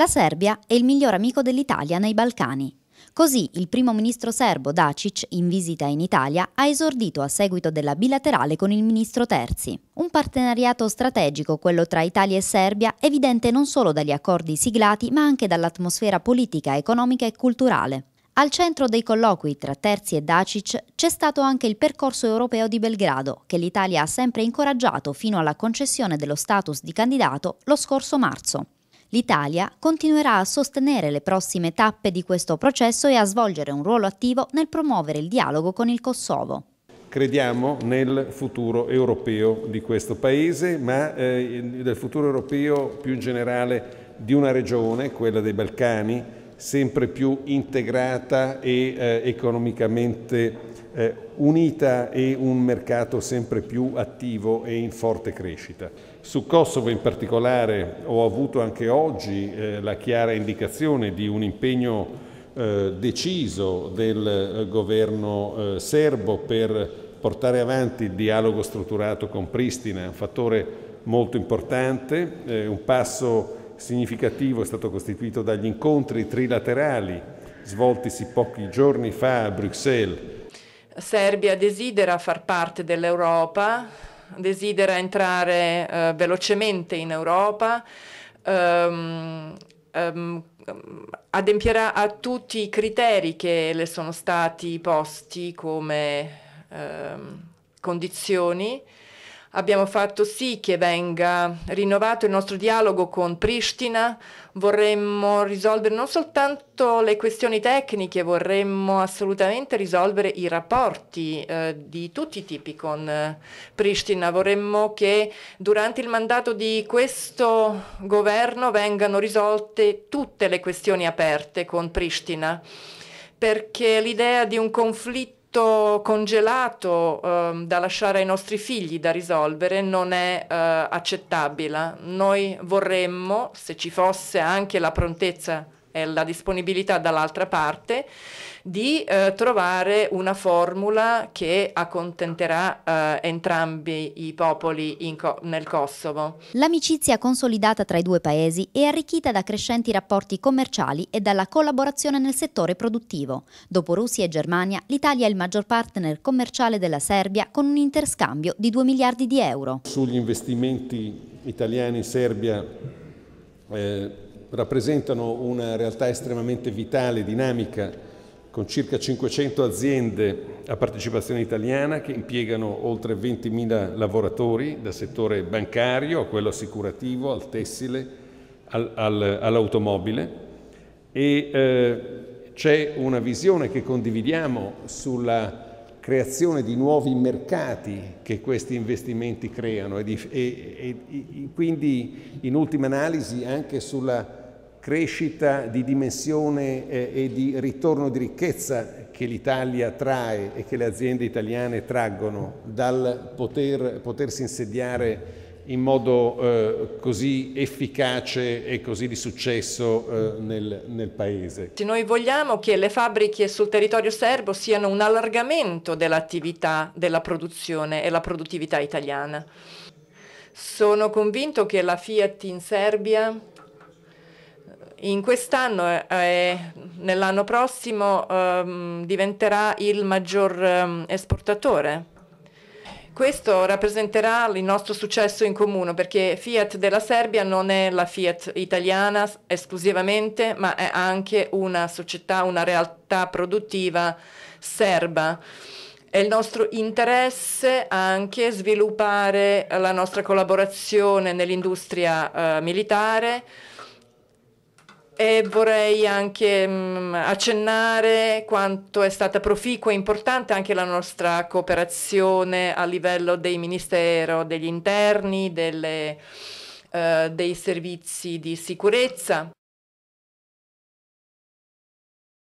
La Serbia è il miglior amico dell'Italia nei Balcani. Così il primo ministro serbo Dacic, in visita in Italia, ha esordito a seguito della bilaterale con il ministro Terzi. Un partenariato strategico, quello tra Italia e Serbia, evidente non solo dagli accordi siglati, ma anche dall'atmosfera politica, economica e culturale. Al centro dei colloqui tra Terzi e Dacic c'è stato anche il percorso europeo di Belgrado, che l'Italia ha sempre incoraggiato fino alla concessione dello status di candidato lo scorso marzo. L'Italia continuerà a sostenere le prossime tappe di questo processo e a svolgere un ruolo attivo nel promuovere il dialogo con il Kosovo. Crediamo nel futuro europeo di questo Paese, ma eh, futuro europeo più in generale di una regione, quella dei Balcani, sempre più integrata e eh, economicamente eh, unita e un mercato sempre più attivo e in forte crescita. Su Kosovo in particolare ho avuto anche oggi eh, la chiara indicazione di un impegno eh, deciso del eh, governo eh, serbo per portare avanti il dialogo strutturato con Pristina, un fattore molto importante, eh, un passo significativo è stato costituito dagli incontri trilaterali svoltisi pochi giorni fa a Bruxelles. Serbia desidera far parte dell'Europa, desidera entrare eh, velocemente in Europa, ehm, ehm, adempierà a tutti i criteri che le sono stati posti come ehm, condizioni abbiamo fatto sì che venga rinnovato il nostro dialogo con Pristina, vorremmo risolvere non soltanto le questioni tecniche, vorremmo assolutamente risolvere i rapporti eh, di tutti i tipi con eh, Pristina, vorremmo che durante il mandato di questo governo vengano risolte tutte le questioni aperte con Pristina, perché l'idea di un conflitto tutto congelato eh, da lasciare ai nostri figli da risolvere non è eh, accettabile. Noi vorremmo, se ci fosse anche la prontezza e la disponibilità dall'altra parte, di eh, trovare una formula che accontenterà eh, entrambi i popoli co nel Kosovo. L'amicizia consolidata tra i due paesi è arricchita da crescenti rapporti commerciali e dalla collaborazione nel settore produttivo. Dopo Russia e Germania, l'Italia è il maggior partner commerciale della Serbia con un interscambio di 2 miliardi di euro. Sugli investimenti italiani in Serbia eh, rappresentano una realtà estremamente vitale, e dinamica, con circa 500 aziende a partecipazione italiana che impiegano oltre 20.000 lavoratori dal settore bancario a quello assicurativo, al tessile, al, al, all'automobile e eh, c'è una visione che condividiamo sulla creazione di nuovi mercati che questi investimenti creano e, di, e, e, e quindi in ultima analisi anche sulla crescita di dimensione eh, e di ritorno di ricchezza che l'Italia trae e che le aziende italiane traggono dal poter, potersi insediare in modo eh, così efficace e così di successo eh, nel, nel, Paese. Noi vogliamo che le fabbriche sul territorio serbo siano un allargamento dell'attività, della produzione e la produttività italiana. Sono convinto che la Fiat in Serbia in quest'anno e eh, eh, nell'anno prossimo ehm, diventerà il maggior ehm, esportatore. Questo rappresenterà il nostro successo in comune perché Fiat della Serbia non è la Fiat italiana esclusivamente, ma è anche una società, una realtà produttiva serba. È il nostro interesse anche sviluppare la nostra collaborazione nell'industria eh, militare, e vorrei anche mh, mm, accennare quanto è stata proficua e importante anche la nostra cooperazione a livello dei ministero degli interni, delle, eh, dei servizi di sicurezza